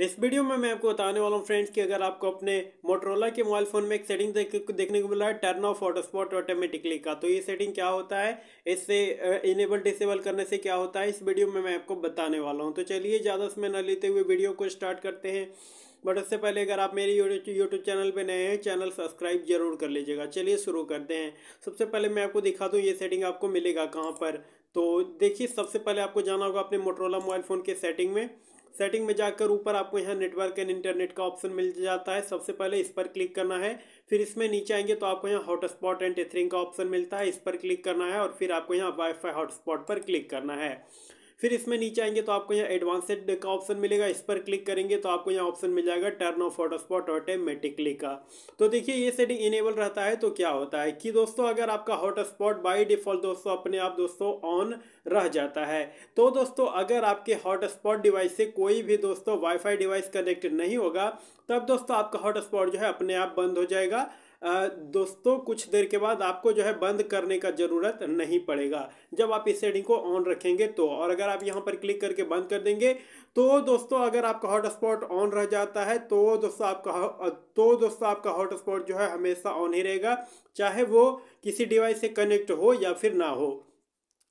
इस वीडियो में मैं आपको बताने वाला हूँ फ्रेंड्स कि अगर आपको अपने मोटरोला के मोबाइल फोन में एक सेटिंग देखने को मिला है turn off auto spot automatically का तो ये सेटिंग क्या होता है इससे इनेबल डिसेबल करने से क्या होता है इस वीडियो में मैं आपको बताने वाला हूँ तो चलिए ज़्यादा समय न लेते हुए वीडियो को स्टार्ट करते हैं बट उससे पहले अगर आप मेरे यूट्यूब चैनल पे नए हैं चैनल सब्सक्राइब जरूर कर लीजिएगा चलिए शुरू करते हैं सबसे पहले मैं आपको दिखा दूँ ये सेटिंग आपको मिलेगा कहाँ पर तो देखिए सबसे पहले आपको जाना होगा अपने मोटरोला मोबाइल फ़ोन के सेटिंग में सेटिंग में जाकर ऊपर आपको यहाँ नेटवर्क एंड इंटरनेट का ऑप्शन मिल जाता है सबसे पहले इस पर क्लिक करना है फिर इसमें नीचे आएंगे तो आपको यहाँ हॉटस्पॉट एंड टेथरिंग का ऑप्शन मिलता है इस पर क्लिक करना है और फिर आपको यहाँ वाईफाई हॉटस्पॉट पर क्लिक करना है फिर इसमें नीचे आएंगे तो आपको यहाँ एडवांसड का ऑप्शन मिलेगा इस पर क्लिक करेंगे तो आपको यहाँ ऑप्शन मिल जाएगा टर्न ऑफ हॉटस्पॉट ऑटोमेटिकली का तो देखिए ये सेटिंग इनेबल रहता है तो क्या होता है कि दोस्तों अगर आपका हॉटस्पॉट बाई डिफॉल्ट दोस्तों अपने आप दोस्तों ऑन रह जाता है तो दोस्तों अगर आपके हॉटस्पॉट डिवाइस से कोई भी दोस्तों वाईफाई डिवाइस कनेक्ट नहीं होगा तब दोस्तों आपका हॉटस्पॉट जो है अपने आप बंद हो जाएगा दोस्तों कुछ देर के बाद आपको जो है बंद करने का ज़रूरत नहीं पड़ेगा जब आप इस सेटिंग को ऑन रखेंगे तो और अगर आप यहाँ पर क्लिक करके बंद कर देंगे तो दोस्तों अगर आपका हॉटस्पॉट ऑन रह जाता है तो दोस्तों आपका तो दोस्तों आपका हॉटस्पॉट जो है हमेशा ऑन ही रहेगा चाहे वो किसी डिवाइस से कनेक्ट हो या फिर ना हो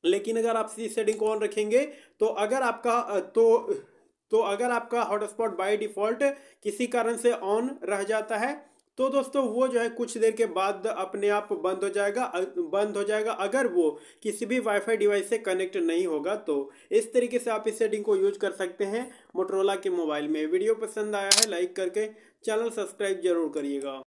लेकिन अगर आप इस सेटिंग को ऑन रखेंगे तो अगर आपका तो तो अगर आपका हॉटस्पॉट बाय डिफ़ॉल्ट किसी कारण से ऑन रह जाता है तो दोस्तों वो जो है कुछ देर के बाद अपने आप बंद हो जाएगा बंद हो जाएगा अगर वो किसी भी वाईफाई डिवाइस से कनेक्ट नहीं होगा तो इस तरीके से आप इस सेटिंग को यूज कर सकते हैं मोटरोला के मोबाइल में वीडियो पसंद आया है लाइक करके चैनल सब्सक्राइब जरूर करिएगा